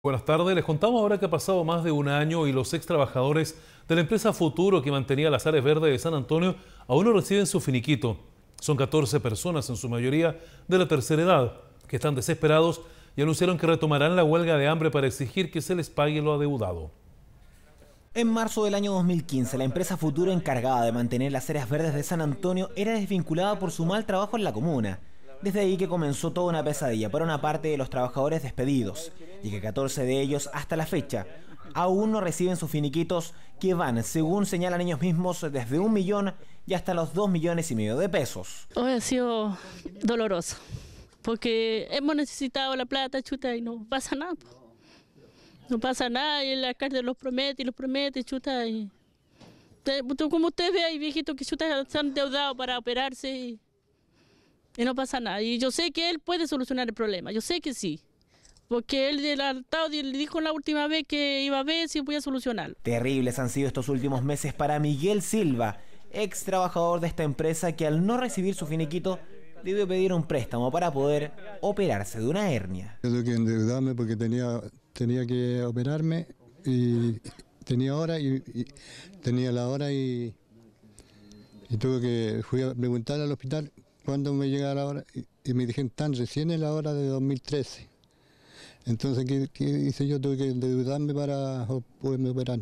Buenas tardes, les contamos ahora que ha pasado más de un año y los ex trabajadores de la empresa Futuro que mantenía las áreas verdes de San Antonio aún no reciben su finiquito. Son 14 personas, en su mayoría de la tercera edad, que están desesperados y anunciaron que retomarán la huelga de hambre para exigir que se les pague lo adeudado. En marzo del año 2015, la empresa Futuro encargada de mantener las áreas verdes de San Antonio era desvinculada por su mal trabajo en la comuna. Desde ahí que comenzó toda una pesadilla para una parte de los trabajadores despedidos y que 14 de ellos hasta la fecha aún no reciben sus finiquitos que van, según señalan ellos mismos, desde un millón y hasta los dos millones y medio de pesos. Hoy ha sido doloroso, porque hemos necesitado la plata, chuta, y no pasa nada. No pasa nada, y la cárcel los promete y los promete, chuta, y... Como ustedes ve ahí, viejitos que chuta, se han deudado para operarse y no pasa nada. Y yo sé que él puede solucionar el problema, yo sé que sí porque él alertado le dijo la última vez que iba a ver si podía solucionar. Terribles han sido estos últimos meses para Miguel Silva, ex trabajador de esta empresa que al no recibir su finiquito debió pedir un préstamo para poder operarse de una hernia. Yo tuve que endeudarme porque tenía, tenía que operarme y tenía hora y, tenía la hora y, tuve que fui a preguntar al hospital cuándo me llegaba la hora y, me dijeron tan recién es la hora de 2013. Entonces, ¿qué, ¿qué, hice yo? Tuve que endeudarme para poderme operar.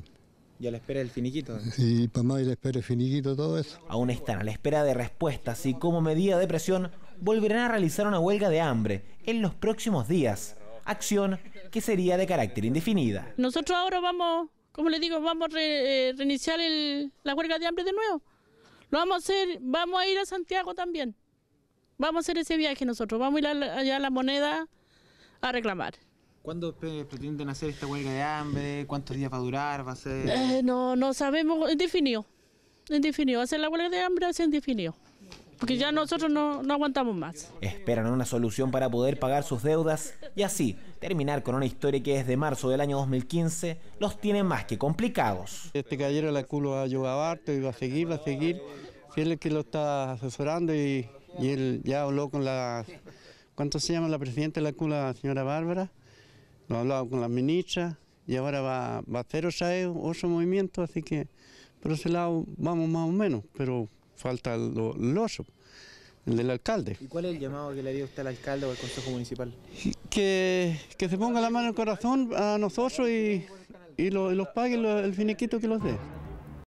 ¿Y a la espera del finiquito? Sí, para más y la espera del finiquito, todo eso. Aún están a la espera de respuestas y como medida de presión volverán a realizar una huelga de hambre en los próximos días. Acción que sería de carácter indefinida. Nosotros ahora vamos, como les digo, vamos a eh, reiniciar la huelga de hambre de nuevo. Lo vamos a hacer, vamos a ir a Santiago también. Vamos a hacer ese viaje nosotros, vamos a ir allá a la moneda a reclamar. ¿Cuándo pretenden hacer esta huelga de hambre? ¿Cuántos días va a durar? ¿Va a ser...? Eh, no, no sabemos, indefinido. Indefinido. Hacer la huelga de hambre es indefinido. Porque ya nosotros no, no aguantamos más. Esperan una solución para poder pagar sus deudas y así terminar con una historia que desde marzo del año 2015 los tiene más que complicados. Este caballero la culo a Yogabarto y va a seguir, va a seguir. fiel que lo está asesorando y, y él ya habló con la... ¿Cuánto se llama la presidenta de la culo señora Bárbara? lo ha hablado con la ministra y ahora va, va a hacer oso e, movimiento, así que por ese lado vamos más o menos, pero falta el oso, el del alcalde. ¿Y cuál es el llamado que le dio usted al alcalde o al Consejo Municipal? Que, que se ponga la mano en el corazón a nosotros y, y, los pague el finiquito que los dé.